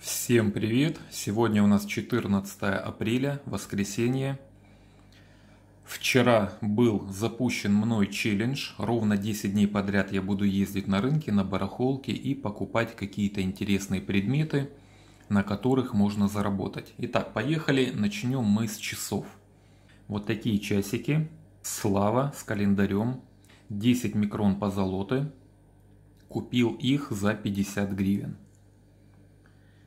Всем привет! Сегодня у нас 14 апреля, воскресенье. Вчера был запущен мной челлендж. Ровно 10 дней подряд я буду ездить на рынке, на барахолке и покупать какие-то интересные предметы, на которых можно заработать. Итак, поехали. Начнем мы с часов. Вот такие часики. Слава с календарем. 10 микрон позолоты. Купил их за 50 гривен.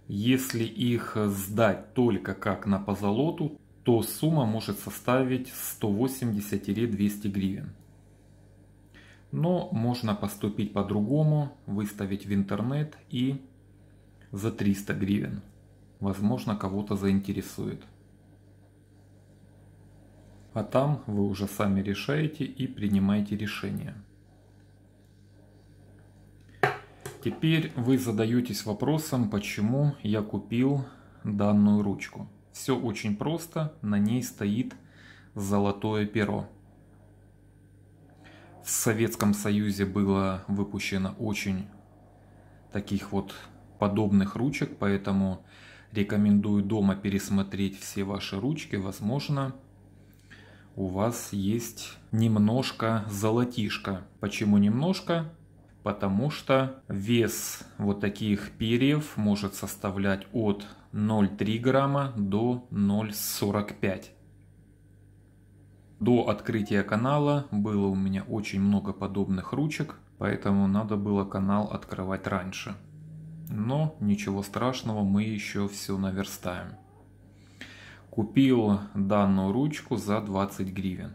Если их сдать только как на позолоту, то сумма может составить 180-200 гривен. Но можно поступить по-другому, выставить в интернет и за 300 гривен. Возможно, кого-то заинтересует. А там вы уже сами решаете и принимаете решение. Теперь вы задаетесь вопросом, почему я купил данную ручку. Все очень просто, на ней стоит золотое перо. В Советском Союзе было выпущено очень таких вот подобных ручек, поэтому рекомендую дома пересмотреть все ваши ручки. Возможно, у вас есть немножко золотишко. Почему немножко? потому что вес вот таких перьев может составлять от 0,3 грамма до 0,45. До открытия канала было у меня очень много подобных ручек, поэтому надо было канал открывать раньше. Но ничего страшного, мы еще все наверстаем. Купил данную ручку за 20 гривен.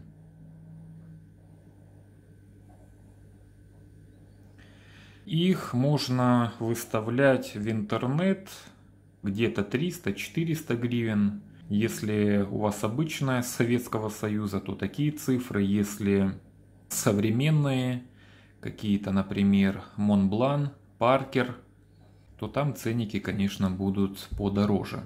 Их можно выставлять в интернет где-то 300-400 гривен. Если у вас обычная Советского Союза, то такие цифры. Если современные, какие-то, например, Монблан, Паркер, то там ценники, конечно, будут подороже.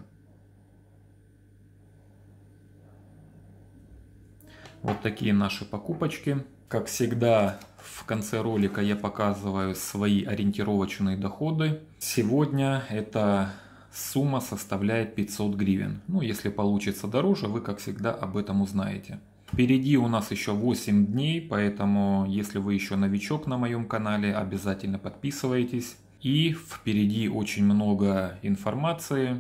Вот такие наши покупочки. Как всегда, в конце ролика я показываю свои ориентировочные доходы. Сегодня эта сумма составляет 500 гривен. Ну, если получится дороже, вы, как всегда, об этом узнаете. Впереди у нас еще 8 дней, поэтому, если вы еще новичок на моем канале, обязательно подписывайтесь. И впереди очень много информации,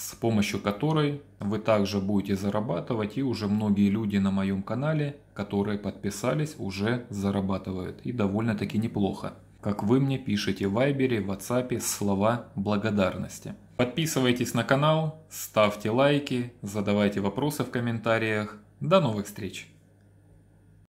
с помощью которой вы также будете зарабатывать и уже многие люди на моем канале, которые подписались, уже зарабатывают и довольно-таки неплохо. Как вы мне пишете в Вайбере, в WhatsApp слова благодарности. Подписывайтесь на канал, ставьте лайки, задавайте вопросы в комментариях. До новых встреч!